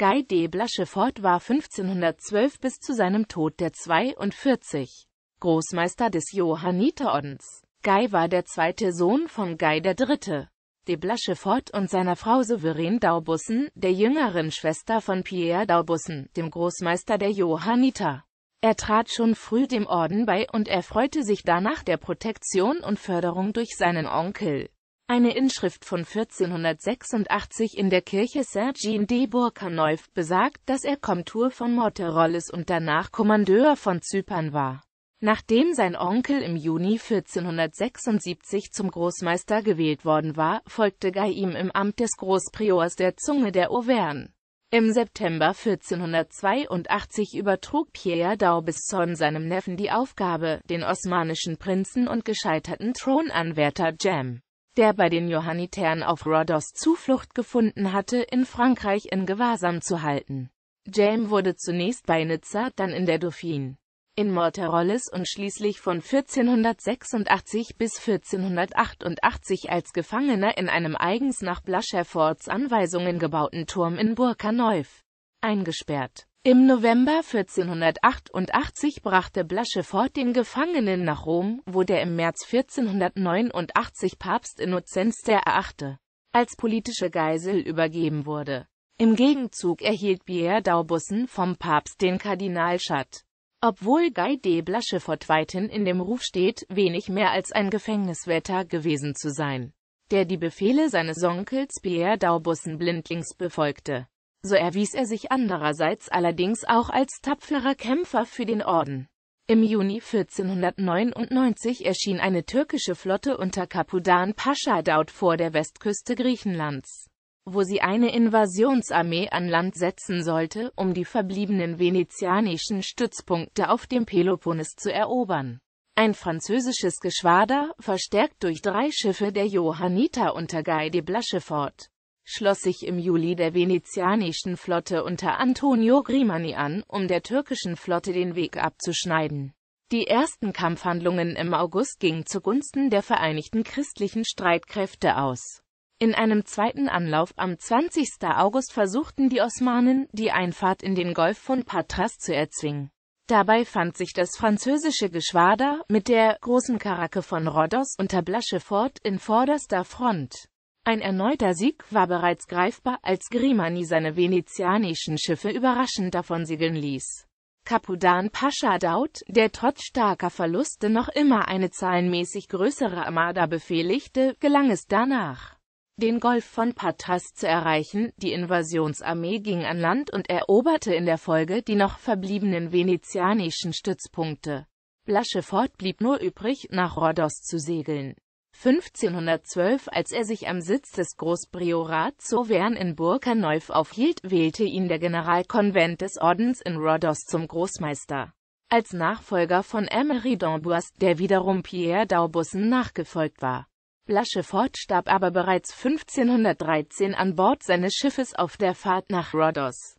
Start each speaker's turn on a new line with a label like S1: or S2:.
S1: Guy de Blaschefort war 1512 bis zu seinem Tod der 42. Großmeister des Johanniterordens. Guy war der zweite Sohn von Guy III. de Blaschefort und seiner Frau Souverän Daubussen, der jüngeren Schwester von Pierre Daubussen, dem Großmeister der Johanniter. Er trat schon früh dem Orden bei und erfreute sich danach der Protektion und Förderung durch seinen Onkel. Eine Inschrift von 1486 in der Kirche Sergin de Burkanov besagt, dass er Komtur von Morterolles und danach Kommandeur von Zypern war. Nachdem sein Onkel im Juni 1476 zum Großmeister gewählt worden war, folgte Guy ihm im Amt des Großpriors der Zunge der Auvergne. Im September 1482 übertrug Pierre d'Aubesson seinem Neffen die Aufgabe, den osmanischen Prinzen und gescheiterten Thronanwärter Jem der bei den Johannitern auf Rhodos Zuflucht gefunden hatte, in Frankreich in Gewahrsam zu halten. James wurde zunächst bei Nizza, dann in der Dauphine, in Mortarolles und schließlich von 1486 bis 1488 als Gefangener in einem eigens nach Blascherforts Anweisungen gebauten Turm in Burka Neuf eingesperrt. Im November 1488 brachte Blaschefort den Gefangenen nach Rom, wo der im März 1489 Papst Innozenz der Erachte als politische Geisel übergeben wurde. Im Gegenzug erhielt Pierre Daubussen vom Papst den Kardinalschat. Obwohl Guy de Blaschefort weithin in dem Ruf steht, wenig mehr als ein Gefängniswetter gewesen zu sein, der die Befehle seines Onkels Pierre Daubussen blindlings befolgte. So erwies er sich andererseits allerdings auch als tapferer Kämpfer für den Orden. Im Juni 1499 erschien eine türkische Flotte unter Kapudan Pascha Daud vor der Westküste Griechenlands, wo sie eine Invasionsarmee an Land setzen sollte, um die verbliebenen venezianischen Stützpunkte auf dem Peloponnes zu erobern. Ein französisches Geschwader, verstärkt durch drei Schiffe der Johanniter unter Guy de Blaschefort, schloss sich im Juli der venezianischen Flotte unter Antonio Grimani an, um der türkischen Flotte den Weg abzuschneiden. Die ersten Kampfhandlungen im August gingen zugunsten der Vereinigten Christlichen Streitkräfte aus. In einem zweiten Anlauf am 20. August versuchten die Osmanen, die Einfahrt in den Golf von Patras zu erzwingen. Dabei fand sich das französische Geschwader mit der großen Karacke von Rhodos unter Blaschefort in vorderster Front. Ein erneuter Sieg war bereits greifbar, als Grimani seine venezianischen Schiffe überraschend davon segeln ließ. Kapudan Pascha Daud, der trotz starker Verluste noch immer eine zahlenmäßig größere Armada befehligte, gelang es danach, den Golf von Patras zu erreichen, die Invasionsarmee ging an Land und eroberte in der Folge die noch verbliebenen venezianischen Stützpunkte. Blaschefort blieb nur übrig, nach Rhodos zu segeln. 1512, als er sich am Sitz des Großpriorats zu Wern in Burkaneuf aufhielt, wählte ihn der Generalkonvent des Ordens in Rodos zum Großmeister. Als Nachfolger von Emery d'Amboise, der wiederum Pierre d'Aubussen nachgefolgt war. Blaschefort starb aber bereits 1513 an Bord seines Schiffes auf der Fahrt nach Rodos.